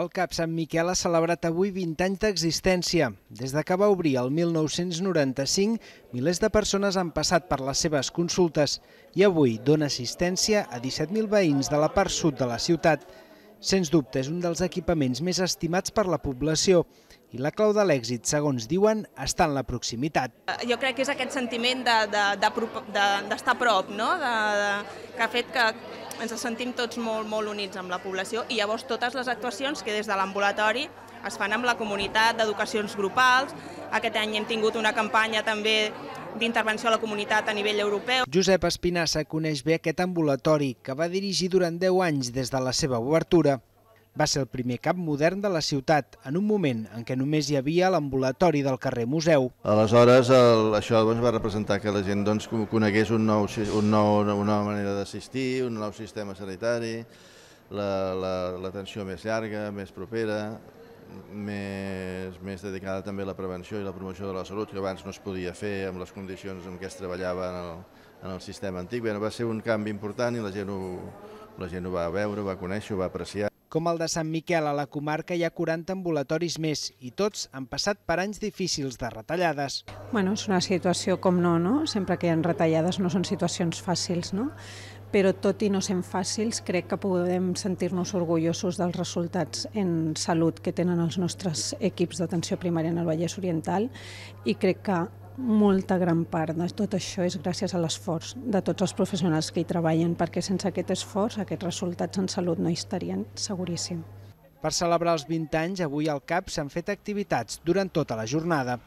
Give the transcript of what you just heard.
El CAP Sant Miquel ha celebrat avui 20 anys d'existència. Des de que va obrir el 1995, milers de persones han passat per les seves consultes i avui dona assistència a 17.000 veïns de la part sud de la ciutat. Sens dubte, és un dels equipaments més estimats per la població i la clau de l'èxit, segons diuen, està en la proximitat. Jo crec que és aquest sentiment d'estar de, de, de, de, a prop, no? de, de, que ha fet que ens sentim tots molt, molt units amb la població i llavors totes les actuacions que des de l'ambulatori es fan amb la comunitat d'educacions grupals. Aquest any hem tingut una campanya també d'intervenció a la comunitat a nivell europeu. Josep Espinassa coneix bé aquest ambulatori que va dirigir durant 10 anys des de la seva obertura va ser el primer cap modern de la ciutat, en un moment en què només hi havia l'ambulatori del carrer Museu. Aleshores, el, això doncs, va representar que la gent doncs, conegués un nou, un nou, una nova manera d'assistir, un nou sistema sanitari, l'atenció la, la, més llarga, més propera, més, més dedicada també a la prevenció i la promoció de la salut, que abans no es podia fer amb les condicions en què es treballava en el, en el sistema antic. Bé, va ser un canvi important i la gent ho, la gent ho va veure, ho va conèixer, ho va apreciar. Com el de Sant Miquel a la comarca hi ha 40 ambulatoris més i tots han passat per anys difícils de retallades. Bueno, és una situació com no, no? Sempre que hi ha retallades no són situacions fàcils, no? però tot i no ser fàcils, crec que podem sentir-nos orgullosos dels resultats en salut que tenen els nostres equips d'atenció primària en el Vallès Oriental i crec que molta gran part de tot això és gràcies a l'esforç de tots els professionals que hi treballen, perquè sense aquest esforç aquests resultats en salut no hi estarien seguríssim. Per celebrar els 20 anys, avui al CAP s'han fet activitats durant tota la jornada.